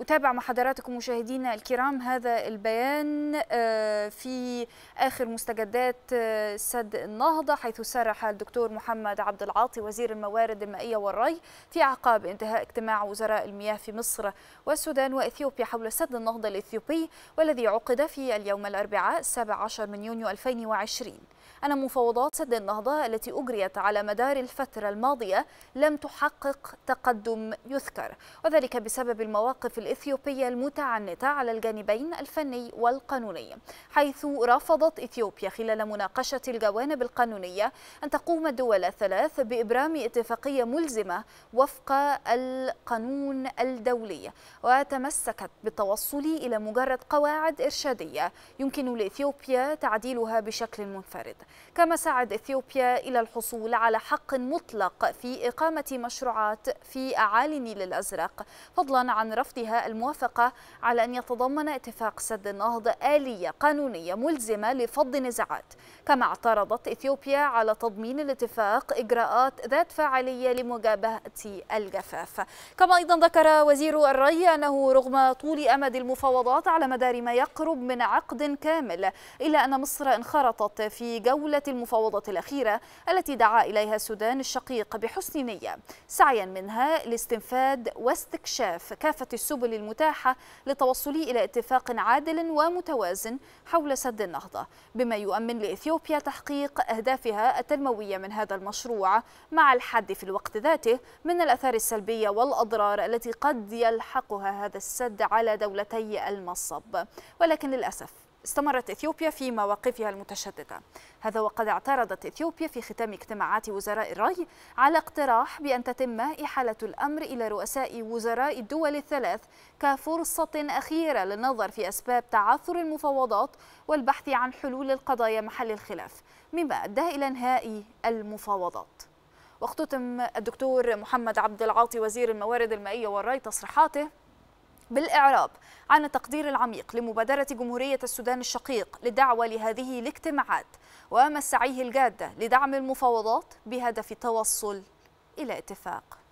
أتابع مع حضراتكم مشاهدينا الكرام هذا البيان أه، في آخر مستجدات أه، سد النهضة حيث سرح الدكتور محمد عبد العاطي وزير الموارد المائية والري في أعقاب انتهاء اجتماع وزراء المياه في مصر والسودان وإثيوبيا حول سد النهضة الإثيوبي والذي عقد في اليوم الأربعاء 17 من يونيو 2020 أن مفاوضات سد النهضة التي أجريت على مدار الفترة الماضية لم تحقق تقدم يذكر وذلك بسبب المواقف الإثيوبية المتعنتة على الجانبين الفني والقانوني حيث رفضت إثيوبيا خلال مناقشة الجوانب القانونية أن تقوم الدول الثلاث بإبرام اتفاقية ملزمة وفق القانون الدولي وتمسكت بالتوصل إلى مجرد قواعد إرشادية يمكن لإثيوبيا تعديلها بشكل منفرد الخارج كما ساعد إثيوبيا إلى الحصول على حق مطلق في إقامة مشروعات في أعالي النيل الأزرق فضلا عن رفضها الموافقة على أن يتضمن اتفاق سد النهض آلية قانونية ملزمة لفض النزاعات كما اعترضت إثيوبيا على تضمين الاتفاق إجراءات ذات فاعلية لمجابهة الجفاف كما أيضا ذكر وزير الري أنه رغم طول أمد المفاوضات على مدار ما يقرب من عقد كامل إلا أن مصر انخرطت في جولة المفاوضات الأخيرة التي دعا إليها السودان الشقيق بحسن نية سعيا منها لاستنفاد واستكشاف كافة السبل المتاحة للتوصل إلى اتفاق عادل ومتوازن حول سد النهضة بما يؤمن لإثيوبيا تحقيق أهدافها التنموية من هذا المشروع مع الحد في الوقت ذاته من الأثار السلبية والأضرار التي قد يلحقها هذا السد على دولتي المصب ولكن للأسف استمرت إثيوبيا في مواقفها المتشددة هذا وقد اعترضت إثيوبيا في ختام اجتماعات وزراء الري على اقتراح بأن تتم إحالة الأمر إلى رؤساء وزراء الدول الثلاث كفرصة أخيرة للنظر في أسباب تعثر المفاوضات والبحث عن حلول القضايا محل الخلاف مما أدى إلى انهاء المفاوضات واختتم الدكتور محمد عبد العاطي وزير الموارد المائية والري تصريحاته بالإعراب عن التقدير العميق لمبادرة جمهورية السودان الشقيق لدعوة لهذه الاجتماعات ومساعيه الجادة لدعم المفاوضات بهدف التوصل إلى اتفاق